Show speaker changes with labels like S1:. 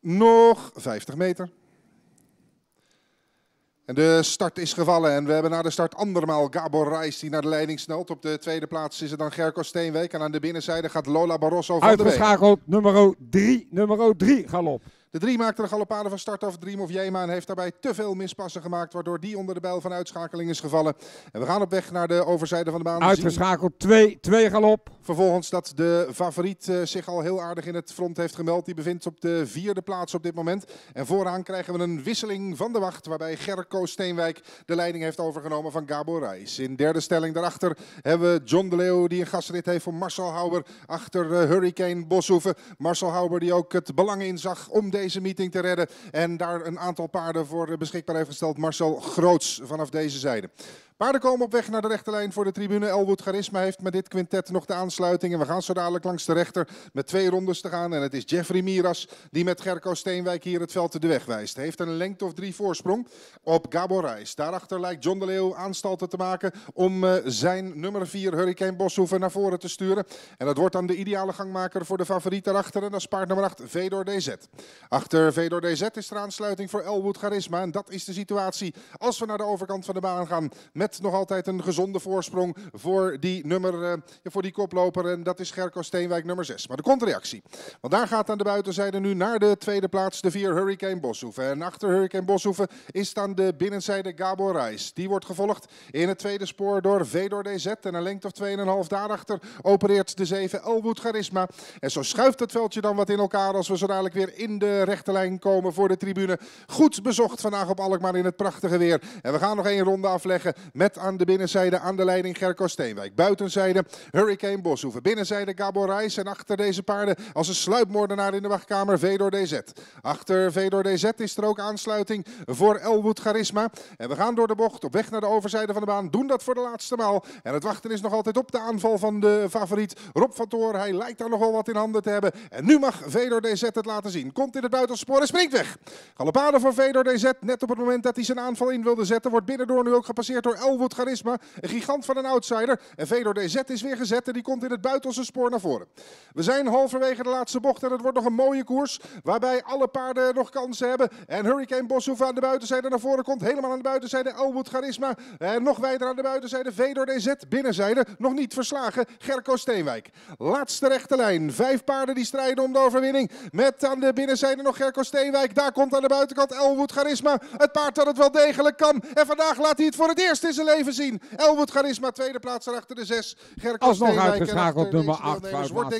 S1: Nog 50 meter. En de start is gevallen en we hebben na de start andermaal Gabor Reis die naar de leiding snelt. Op de tweede plaats is het dan Gerco Steenwijk en aan de binnenzijde gaat Lola Barroso van de Uitgeschakeld nummer 3, nummer 3 galop. De drie maakte de galopade van start af. Dream of Jema en heeft daarbij te veel mispassen gemaakt, waardoor die onder de bijl van uitschakeling is gevallen. En we gaan op weg naar de overzijde van de baan. Uitgeschakeld, 2-2 twee, twee galop. Vervolgens dat de favoriet eh, zich al heel aardig in het front heeft gemeld. Die bevindt op de vierde plaats op dit moment. En vooraan krijgen we een wisseling van de wacht, waarbij Gerko Steenwijk de leiding heeft overgenomen van Gabo Reis. In derde stelling daarachter hebben we John de Leeuw die een gastrit heeft voor Marcel Houwer achter eh, Hurricane Boshoeven. Marcel Houwer die ook het belang inzag om de deze meeting te redden. En daar een aantal paarden voor beschikbaar heeft gesteld Marcel Groots vanaf deze zijde. Paarden komen op weg naar de rechterlijn voor de tribune. Elwood Charisma heeft met dit quintet nog de aansluiting. En we gaan zo dadelijk langs de rechter met twee rondes te gaan. En het is Jeffrey Miras die met Gerco Steenwijk hier het veld de weg wijst. Heeft een lengte of drie voorsprong op Gabor Reis. Daarachter lijkt John de Leeuw aanstalten te maken om eh, zijn nummer 4 Hurricane Boshoeven naar voren te sturen. En dat wordt dan de ideale gangmaker voor de favoriet daarachter. En dat is paard nummer 8 Vedor DZ. Achter Vedor DZ is er aansluiting voor Elwood Charisma. En dat is de situatie als we naar de overkant van de baan gaan met nog altijd een gezonde voorsprong voor die, nummer, eh, voor die koploper. En dat is Gerco Steenwijk nummer 6. Maar de komt reactie. Want daar gaat aan de buitenzijde nu naar de tweede plaats de vier Hurricane Boshoeven. En achter Hurricane Boshoeven is dan de binnenzijde Gabor Reis. Die wordt gevolgd in het tweede spoor door Vedor DZ. En een lengte of 2,5 daarachter opereert de 7 Elwood Charisma. En zo schuift het veldje dan wat in elkaar als we zo dadelijk weer in de rechte lijn komen voor de tribune. Goed bezocht vandaag op Alkmaar in het prachtige weer. En we gaan nog één ronde afleggen met aan de binnenzijde aan de leiding Gerco Steenwijk. Buitenzijde Hurricane Boshoeven. Binnenzijde Gabor Reis. En achter deze paarden als een sluipmoordenaar in de wachtkamer Vedor DZ. Achter Vedor DZ is er ook aansluiting voor Elwood Charisma. En we gaan door de bocht op weg naar de overzijde van de baan. Doen dat voor de laatste maal. En het wachten is nog altijd op de aanval van de favoriet Rob van Toor. Hij lijkt daar nogal wat in handen te hebben. En nu mag Vedor DZ het laten zien. Komt in het buitenspoor en springt weg. Galopade voor Vedor DZ. Net op het moment dat hij zijn aanval in wilde zetten. Wordt binnendoor nu ook gepasseerd door Elwood. Elwood oh, charisma. Een gigant van een outsider. En Vedor DZ is weer gezet en die komt in het buitenste spoor naar voren. We zijn halverwege de laatste bocht en het wordt nog een mooie koers. Waarbij alle paarden nog kansen hebben. En Hurricane Boshoeve aan de buitenzijde naar voren komt. Helemaal aan de buitenzijde. Elwood oh, Charisma. En nog wijder aan de buitenzijde. Vedor DZ. Binnenzijde. Nog niet verslagen. Gerco Steenwijk. Laatste rechte lijn. Vijf paarden die strijden om de overwinning. Met aan de binnenzijde nog Gerco Steenwijk. Daar komt aan de buitenkant Elwood Charisma. Het paard dat het wel degelijk kan. En vandaag laat hij het voor het eerst eens zijn leven zien. Elwood Charisma, tweede plaats achter de zes. Gerk Alsnog uitgeschakeld nummer 8. Wordt